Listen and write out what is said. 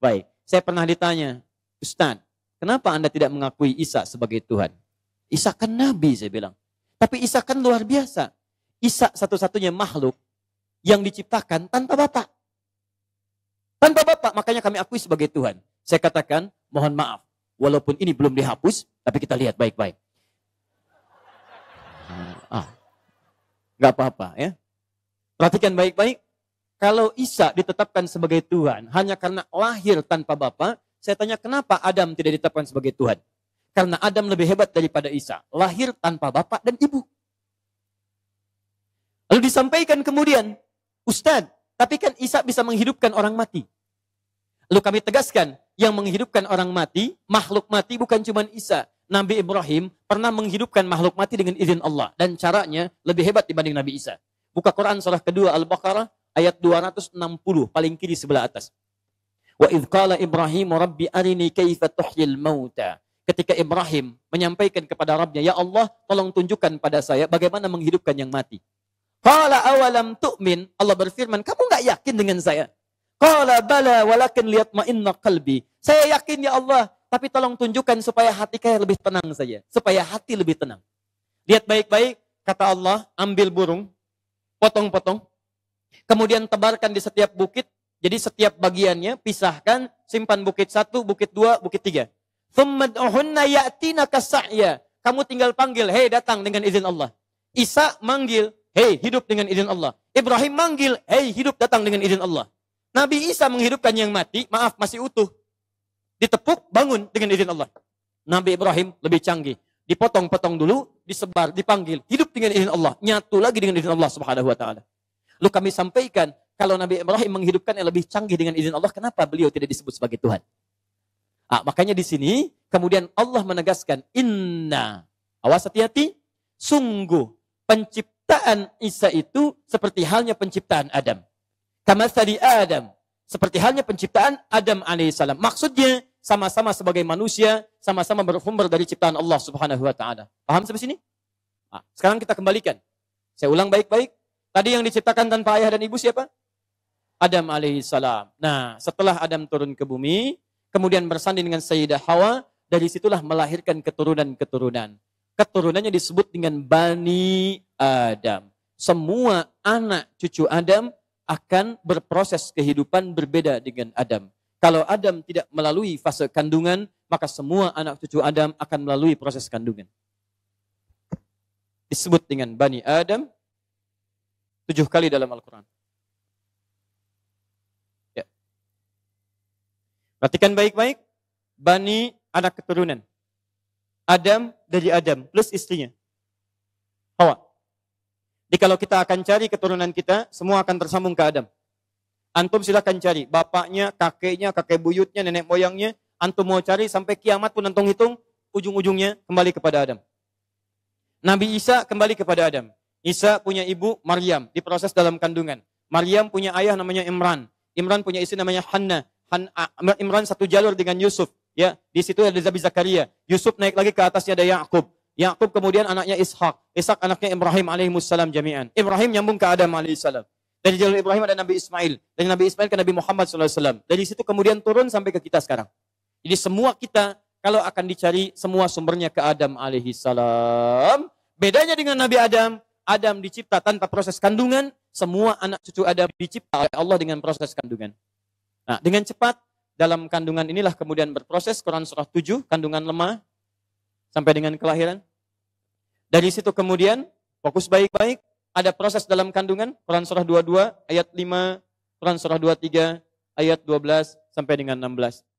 Baik, saya pernah ditanya, Ustaz, kenapa Anda tidak mengakui Isa sebagai Tuhan? Isa kan nabi, saya bilang. Tapi Isa kan luar biasa. Isa satu-satunya makhluk yang diciptakan tanpa Bapak. Tanpa Bapak, makanya kami akui sebagai Tuhan. Saya katakan, mohon maaf. Walaupun ini belum dihapus, tapi kita lihat baik-baik. Ah, ah. nggak apa-apa ya. Perhatikan baik-baik. Kalau Isa ditetapkan sebagai Tuhan hanya karena lahir tanpa Bapa, saya tanya kenapa Adam tidak ditetapkan sebagai Tuhan? Karena Adam lebih hebat daripada Isa, lahir tanpa Bapa dan Ibu. Lalu disampaikan kemudian, Ustadz, tapi kan Isa bisa menghidupkan orang mati. Lalu kami tegaskan, yang menghidupkan orang mati, makhluk mati bukan cuma Isa. Nabi Ibrahim pernah menghidupkan makhluk mati dengan izin Allah. Dan caranya lebih hebat dibanding Nabi Isa. Buka Quran surah kedua Al-Baqarah ayat 260 paling kiri sebelah atas. Wa qala Ibrahim rabbi arini kaifa tuhyil mauta. Ketika Ibrahim menyampaikan kepada Rabbnya, Ya Allah tolong tunjukkan pada saya bagaimana menghidupkan yang mati. Qala awalam tu'min. Allah berfirman, kamu nggak yakin dengan saya? Qala bala walakin liyatma'inna qalbi. Saya yakin ya Allah, tapi tolong tunjukkan supaya hati saya lebih tenang saja. Supaya hati lebih tenang. Lihat baik-baik, kata Allah, ambil burung, potong-potong, Kemudian tebarkan di setiap bukit, jadi setiap bagiannya pisahkan, simpan bukit satu, bukit dua, bukit tiga. Kamu tinggal panggil, hei datang dengan izin Allah. Isa manggil, hei hidup dengan izin Allah. Ibrahim manggil, hei hidup datang dengan izin Allah. Nabi Isa menghidupkan yang mati, maaf masih utuh. Ditepuk, bangun dengan izin Allah. Nabi Ibrahim lebih canggih. Dipotong-potong dulu, disebar, dipanggil. Hidup dengan izin Allah. Nyatu lagi dengan izin Allah subhanahu wa ta'ala. Lalu kami sampaikan, kalau Nabi Ibrahim menghidupkan yang lebih canggih dengan izin Allah, kenapa beliau tidak disebut sebagai Tuhan? Ah, makanya di sini, kemudian Allah menegaskan, inna, awas hati-hati, sungguh penciptaan Isa itu seperti halnya penciptaan Adam. Kama tadi Adam, seperti halnya penciptaan Adam alaihissalam. Maksudnya sama-sama sebagai manusia, sama-sama bersumber dari ciptaan Allah Subhanahu wa taala. Paham sampai sini? Nah, sekarang kita kembalikan. Saya ulang baik-baik. Tadi yang diciptakan tanpa ayah dan ibu siapa? Adam alaihissalam. Nah, setelah Adam turun ke bumi, kemudian bersanding dengan Sayyidah Hawa, dari situlah melahirkan keturunan-keturunan. Keturunannya disebut dengan Bani Adam. Semua anak cucu Adam akan berproses kehidupan berbeda dengan Adam. Kalau Adam tidak melalui fase kandungan, maka semua anak cucu Adam akan melalui proses kandungan. Disebut dengan Bani Adam, Tujuh kali dalam Al-Quran. Ya. Perhatikan baik-baik. Bani anak keturunan. Adam dari Adam plus istrinya. Hawa. Jadi kalau kita akan cari keturunan kita, semua akan tersambung ke Adam. Antum silahkan cari. Bapaknya, kakeknya, kakek buyutnya, nenek moyangnya. Antum mau cari sampai kiamat pun antum hitung. Ujung-ujungnya kembali kepada Adam. Nabi Isa kembali kepada Adam. Isa punya ibu Maryam, diproses dalam kandungan. Maryam punya ayah namanya Imran. Imran punya istri namanya Hanna. Han, Imran satu jalur dengan Yusuf. Ya, di situ ada Zabi Zakaria. Yusuf naik lagi ke atasnya ada Yakub. Yakub kemudian anaknya Ishak. Ishak anaknya Ibrahim alaihissalam jami'an. Ibrahim nyambung ke Adam alaihissalam. Dari jalur Ibrahim ada Nabi Ismail. Dari Nabi Ismail ke Nabi Muhammad SAW. Dari situ kemudian turun sampai ke kita sekarang. Jadi semua kita kalau akan dicari semua sumbernya ke Adam alaihissalam. Bedanya dengan Nabi Adam, Adam dicipta tanpa proses kandungan, semua anak cucu Adam dicipta oleh Allah dengan proses kandungan. Nah, dengan cepat dalam kandungan inilah kemudian berproses Quran surah 7, kandungan lemah sampai dengan kelahiran. Dari situ kemudian fokus baik-baik, ada proses dalam kandungan Quran surah 22 ayat 5, Quran surah 23 ayat 12 sampai dengan 16.